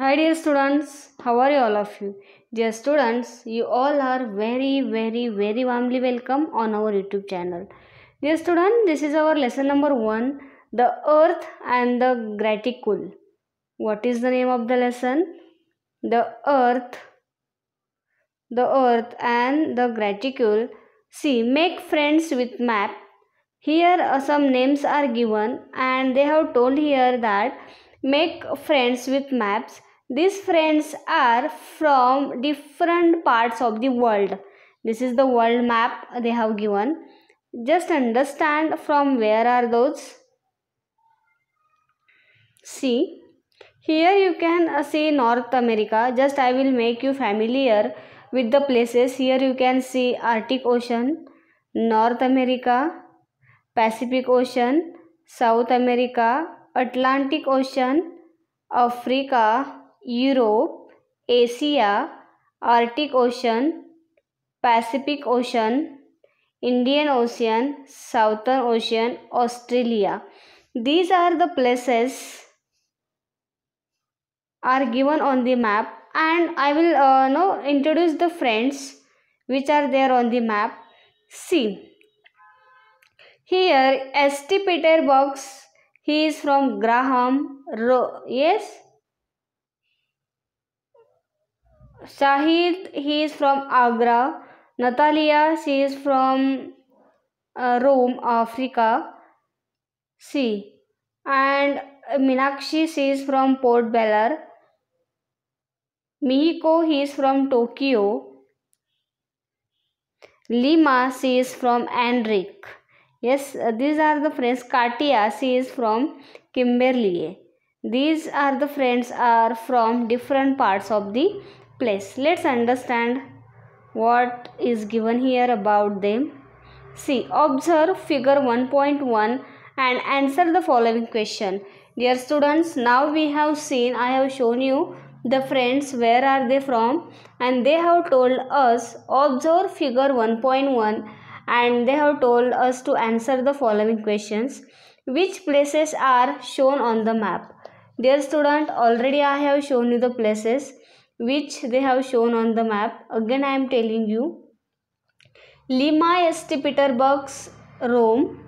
Hi dear students, how are you all of you? Dear students, you all are very very very warmly welcome on our YouTube channel. Dear student, this is our lesson number 1, The Earth and the Graticule. What is the name of the lesson? The Earth, the Earth and the Graticule. See, make friends with map. Here uh, some names are given and they have told here that make friends with maps these friends are from different parts of the world. This is the world map they have given. Just understand from where are those. See, here you can uh, see North America. Just I will make you familiar with the places. Here you can see Arctic Ocean, North America, Pacific Ocean, South America, Atlantic Ocean, Africa, Europe, Asia, Arctic Ocean, Pacific Ocean, Indian Ocean, Southern Ocean, Australia. These are the places are given on the map and I will uh, now introduce the friends which are there on the map. See, here St. Peter Box, he is from Graham, Ro yes, Shahid, he is from Agra. Natalia, she is from uh, Rome, Africa. C. And Minakshi, she is from Port Beller. Mihiko, he is from Tokyo. Lima, she is from Enric. Yes, these are the friends. Katia, she is from Kimberley. These are the friends are from different parts of the place. Let's understand what is given here about them. See, observe figure 1.1 and answer the following question. Dear students, now we have seen, I have shown you the friends, where are they from? And they have told us, observe figure 1.1 and they have told us to answer the following questions. Which places are shown on the map? Dear student, already I have shown you the places. which they have shown on the map. Again, I am telling you. Lima st to Rome.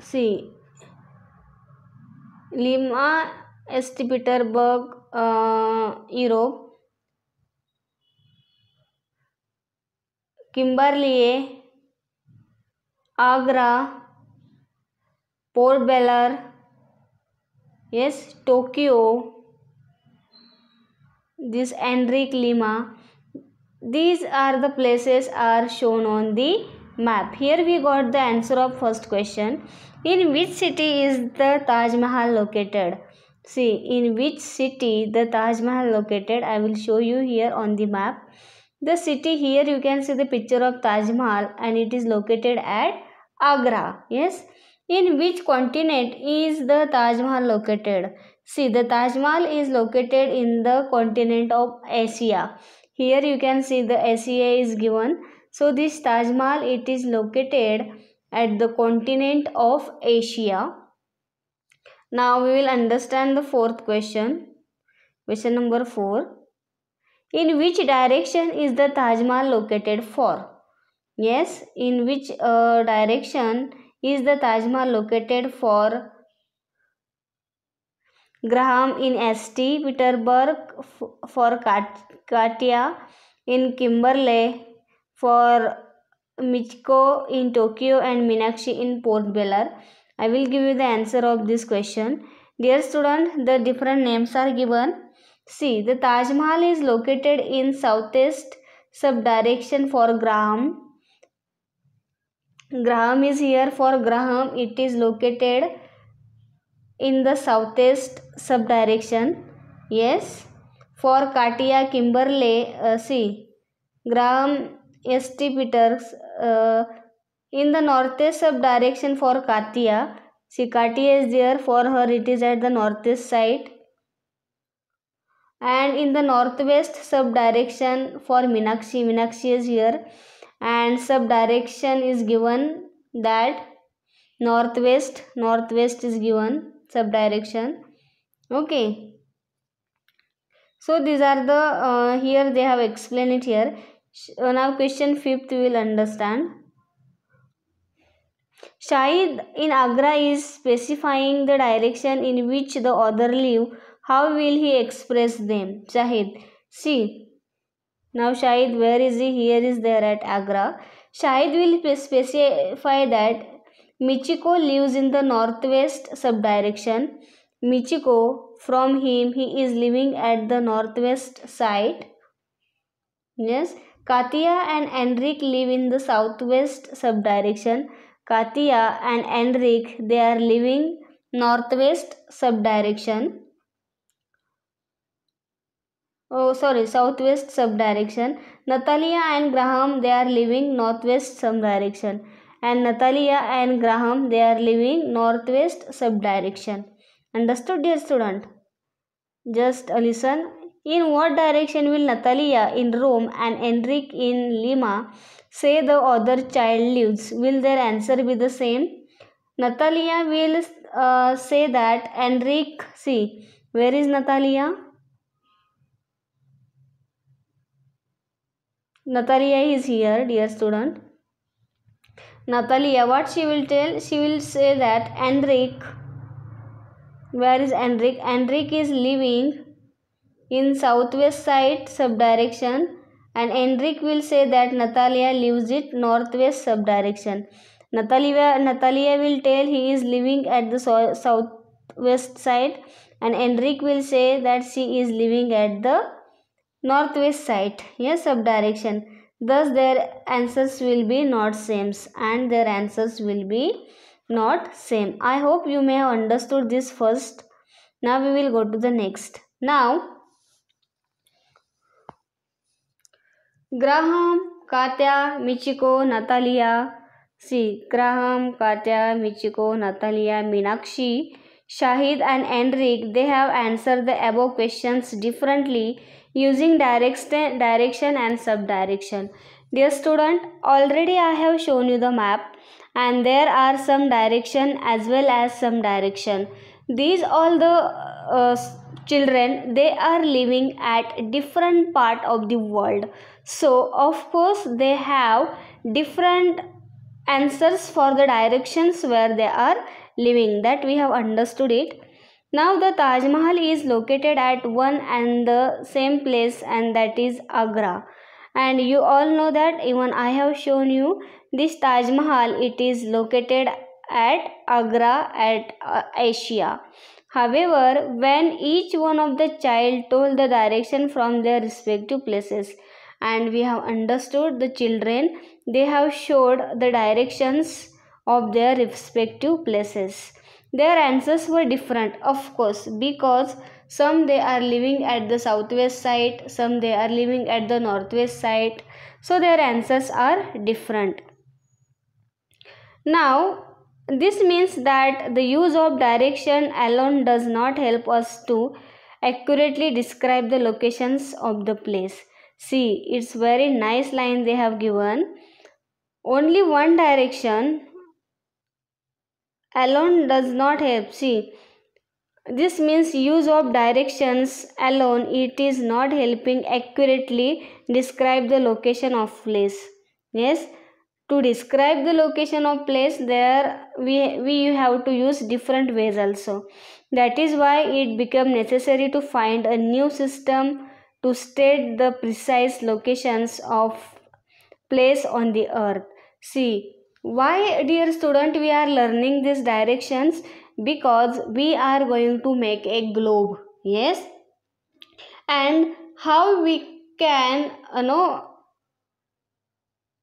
See, Lima st to Peterburg, uh, Europe. kimberley agra port बेलर yes tokyo this Enrique lima these are the places are shown on the map here we got the answer of first question in which city is the taj mahal located see in which city the taj mahal located i will show you here on the map the city here you can see the picture of taj mahal and it is located at agra yes in which continent is the Taj Mahal located? See, the Taj Mahal is located in the continent of Asia. Here you can see the Asia is given. So, this Taj Mahal, it is located at the continent of Asia. Now, we will understand the fourth question. Question number 4. In which direction is the Taj Mahal located for? Yes, in which uh, direction is the Taj Mahal located for Graham in St. Petersburg, for Katia in Kimberley, for Michiko in Tokyo and Minakshi in Port Bellar. I will give you the answer of this question. Dear student, the different names are given. See, the Taj Mahal is located in southeast sub direction for Graham Graham is here for Graham. It is located in the southeast subdirection. Yes. For Katia Kimberley, uh, see, Graham S.T. Peters uh, in the northeast subdirection for Katia. See, Katia is there for her. It is at the northeast side. And in the northwest subdirection for Minakshi. Minakshi is here and sub direction is given that northwest northwest is given sub direction okay so these are the uh, here they have explained it here uh, now question fifth we will understand Shahid in Agra is specifying the direction in which the other live. How will he express them? Shahid. See, now Shahid, where is he? Here is there at Agra. Shahid will specify that Michiko lives in the northwest subdirection. Michiko, from him, he is living at the northwest side. Yes. Katia and Enric live in the southwest subdirection. Katia and Enric, they are living northwest subdirection oh sorry southwest sub direction natalia and graham they are living northwest sub direction and natalia and graham they are living northwest sub direction understood dear student just listen in what direction will Natalia in Rome and Enric in Lima say the other child lives? Will their answer be the same? Natalia will uh, say that Enric, see, where is Natalia? Natalia is here, dear student. Natalia, what she will tell? She will say that Enric, where is Enric? Enric is living in southwest side subdirection and Enric will say that Natalia lives it northwest subdirection. Natalia, Natalia will tell he is living at the so southwest side and Enric will say that she is living at the northwest side Yes, sub direction. thus their answers will be not same and their answers will be not same i hope you may have understood this first now we will go to the next now graham katya michiko natalia see graham katya michiko natalia meenakshi shahid and enric they have answered the above questions differently using direct, direction and subdirection. Dear student, already I have shown you the map and there are some direction as well as some direction. These all the uh, children, they are living at different part of the world. So, of course, they have different answers for the directions where they are living that we have understood it now the Taj Mahal is located at one and the same place and that is Agra. And you all know that even I have shown you this Taj Mahal. It is located at Agra at uh, Asia. However, when each one of the child told the direction from their respective places and we have understood the children, they have showed the directions of their respective places their answers were different, of course, because some they are living at the southwest side, some they are living at the northwest side. So their answers are different. Now, this means that the use of direction alone does not help us to accurately describe the locations of the place. See, it's very nice line they have given. Only one direction alone does not help see this means use of directions alone it is not helping accurately describe the location of place yes to describe the location of place there we we have to use different ways also that is why it become necessary to find a new system to state the precise locations of place on the earth see why dear student we are learning these directions because we are going to make a globe yes and how we can you uh, know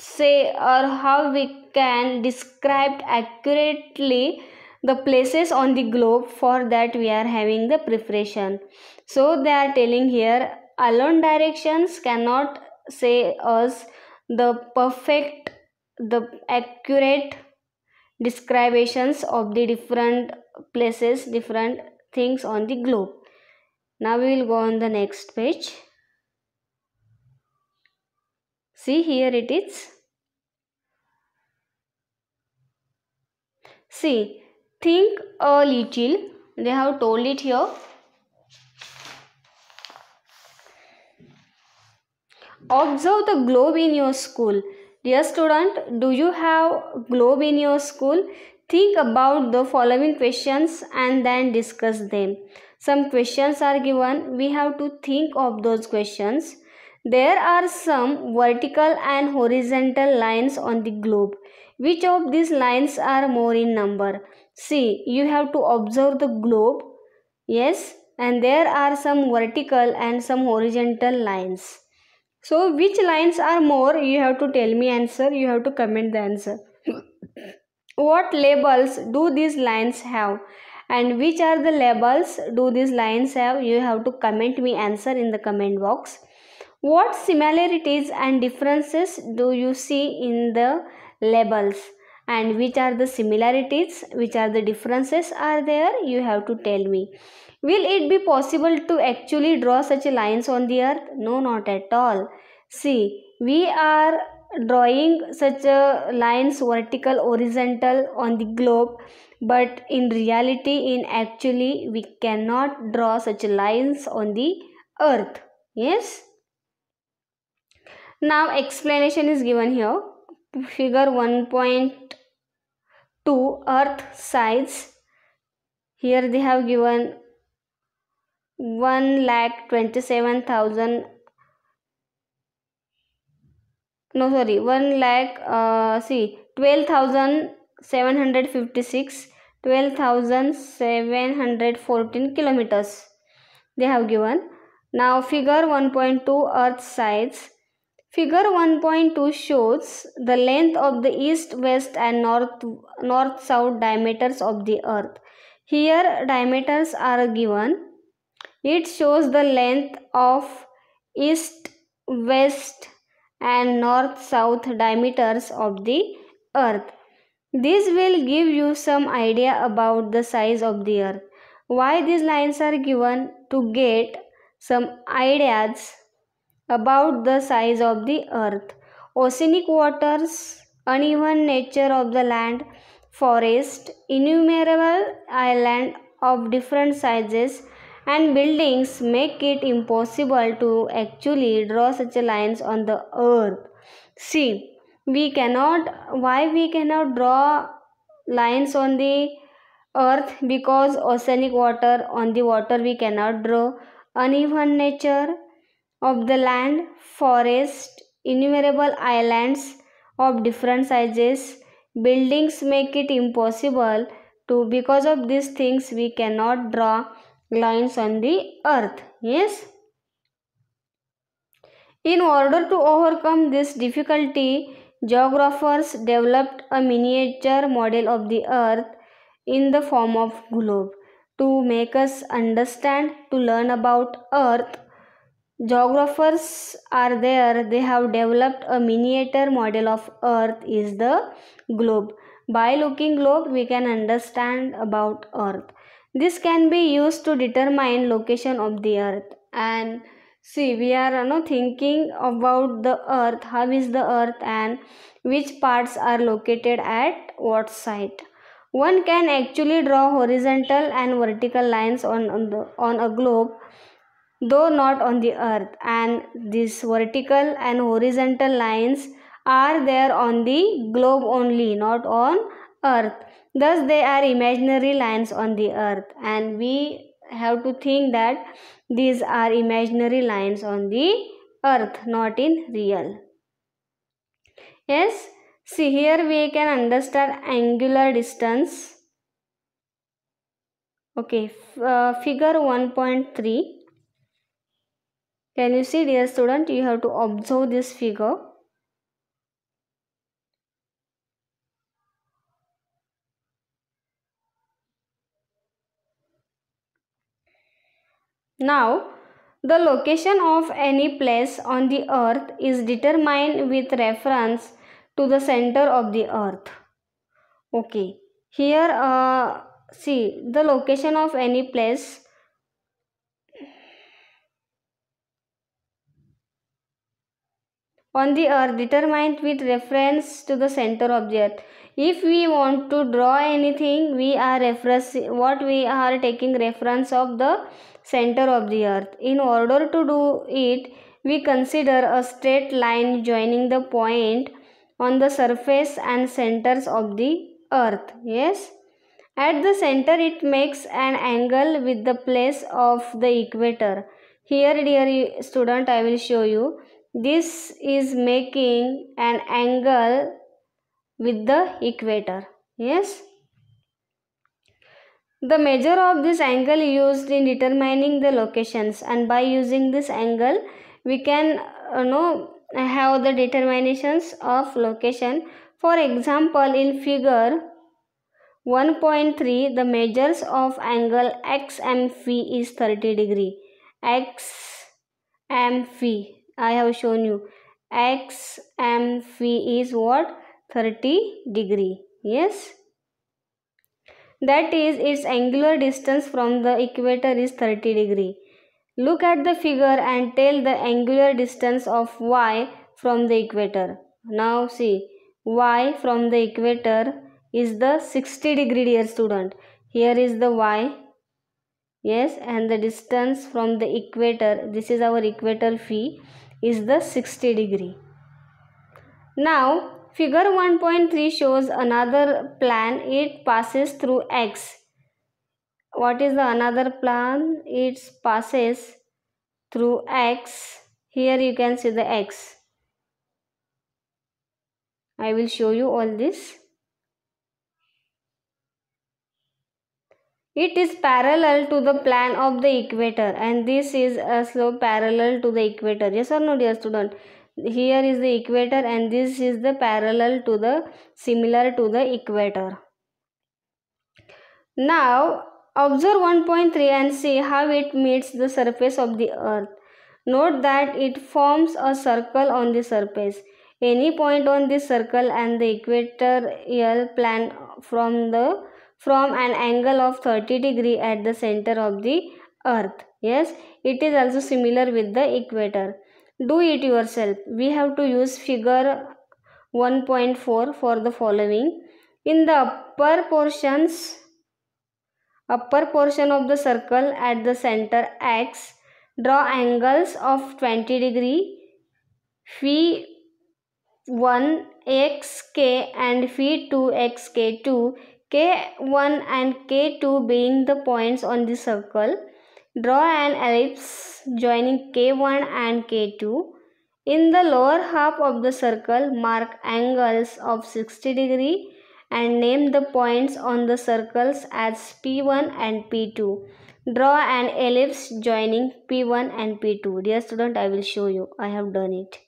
say or how we can describe accurately the places on the globe for that we are having the preparation so they are telling here alone directions cannot say us the perfect the accurate descriptions of the different places different things on the globe now we will go on the next page see here it is see think a little they have told it here observe the globe in your school Dear student, do you have globe in your school? Think about the following questions and then discuss them. Some questions are given. We have to think of those questions. There are some vertical and horizontal lines on the globe. Which of these lines are more in number? See, you have to observe the globe. Yes, and there are some vertical and some horizontal lines. So which lines are more? You have to tell me answer. You have to comment the answer. what labels do these lines have? And which are the labels do these lines have? You have to comment me answer in the comment box. What similarities and differences do you see in the labels? And which are the similarities, which are the differences are there? You have to tell me. Will it be possible to actually draw such lines on the earth? No, not at all. See, we are drawing such uh, lines vertical, horizontal on the globe. But in reality, in actually, we cannot draw such lines on the earth. Yes? Now, explanation is given here. Figure 1.2 earth size. Here they have given one lakh twenty seven thousand no sorry one lakh uh see twelve thousand seven hundred fifty six twelve thousand seven hundred fourteen kilometers they have given now figure 1.2 earth size Figure 1.2 shows the length of the east, west and north, north south diameters of the earth. Here diameters are given it shows the length of east, west, and north south diameters of the earth. This will give you some idea about the size of the earth. Why these lines are given to get some ideas about the size of the earth. Oceanic waters, uneven nature of the land, forest, innumerable island of different sizes, and buildings make it impossible to actually draw such lines on the earth see we cannot why we cannot draw lines on the earth because oceanic water on the water we cannot draw uneven nature of the land forest innumerable islands of different sizes buildings make it impossible to because of these things we cannot draw lines on the earth. Yes. In order to overcome this difficulty, geographers developed a miniature model of the earth in the form of globe. To make us understand, to learn about earth, geographers are there. They have developed a miniature model of earth is the globe. By looking globe, we can understand about earth. This can be used to determine location of the earth. And see, we are you know, thinking about the earth, how is the earth and which parts are located at what site. One can actually draw horizontal and vertical lines on, on, the, on a globe though not on the earth and these vertical and horizontal lines are there on the globe only not on earth Thus, they are imaginary lines on the earth, and we have to think that these are imaginary lines on the earth, not in real. Yes, see here we can understand angular distance. Okay, uh, figure 1.3. Can you see dear student, you have to observe this figure. Now, the location of any place on the earth is determined with reference to the center of the earth. Okay, here uh, see the location of any place on the earth determined with reference to the center of the earth. If we want to draw anything, we are reference what we are taking reference of the center of the earth. In order to do it, we consider a straight line joining the point on the surface and centers of the earth. Yes. At the center it makes an angle with the place of the equator. Here dear student I will show you. This is making an angle with the equator. Yes. The measure of this angle used in determining the locations and by using this angle we can you uh, know uh, have the determinations of location. For example in figure 1.3 the measures of angle x and phi is 30 degree. x and phi I have shown you x and phi is what 30 degree. Yes that is its angular distance from the equator is 30 degree. Look at the figure and tell the angular distance of y from the equator. Now see y from the equator is the 60 degree dear student. Here is the y yes and the distance from the equator this is our equator phi is the 60 degree. Now Figure 1.3 shows another plan. It passes through X. What is the another plan? It passes through X. Here you can see the X. I will show you all this. It is parallel to the plan of the equator and this is a slope parallel to the equator. Yes or no dear student? here is the equator and this is the parallel to the similar to the equator now observe 1.3 and see how it meets the surface of the earth note that it forms a circle on the surface any point on this circle and the equatorial plane from the from an angle of 30 degree at the center of the earth yes it is also similar with the equator do it yourself we have to use figure 1.4 for the following in the upper portions upper portion of the circle at the center x draw angles of 20 degree phi 1 xk and phi 2 xk2 k1 and k2 being the points on the circle Draw an ellipse joining K1 and K2. In the lower half of the circle, mark angles of 60 degree and name the points on the circles as P1 and P2. Draw an ellipse joining P1 and P2. Dear student, I will show you. I have done it.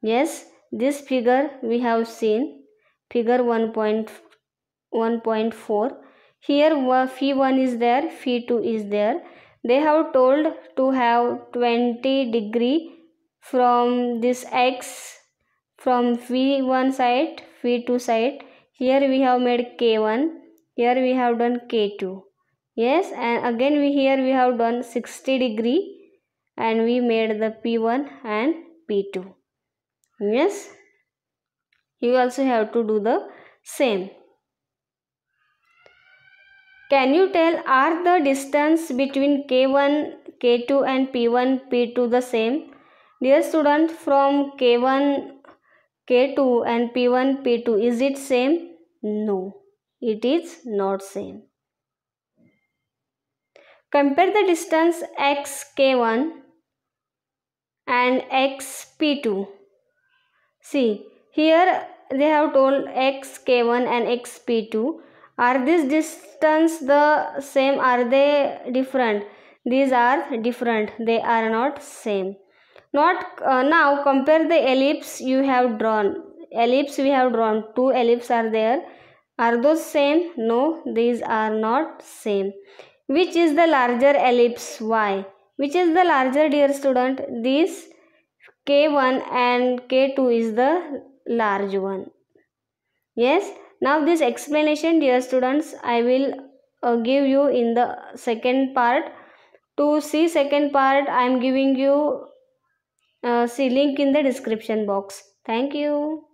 Yes, this figure we have seen. Figure 1.4 here phi1 is there, phi2 is there. They have told to have 20 degree from this x from phi1 side, phi2 side. Here we have made k1. Here we have done k2. Yes, and again we here we have done 60 degree and we made the p1 and p2 yes you also have to do the same can you tell are the distance between K1, K2 and P1, P2 the same? Dear student from K1, K2 and P1, P2 is it same? No, it is not same. Compare the distance x K1 and x P2. See, here they have told x K1 and x P2 are these distance the same are they different these are different they are not same not uh, now compare the ellipse you have drawn ellipse we have drawn two ellipse are there are those same no these are not same which is the larger ellipse why which is the larger dear student this k1 and k2 is the large one yes now this explanation dear students i will uh, give you in the second part to see second part i am giving you uh, see link in the description box thank you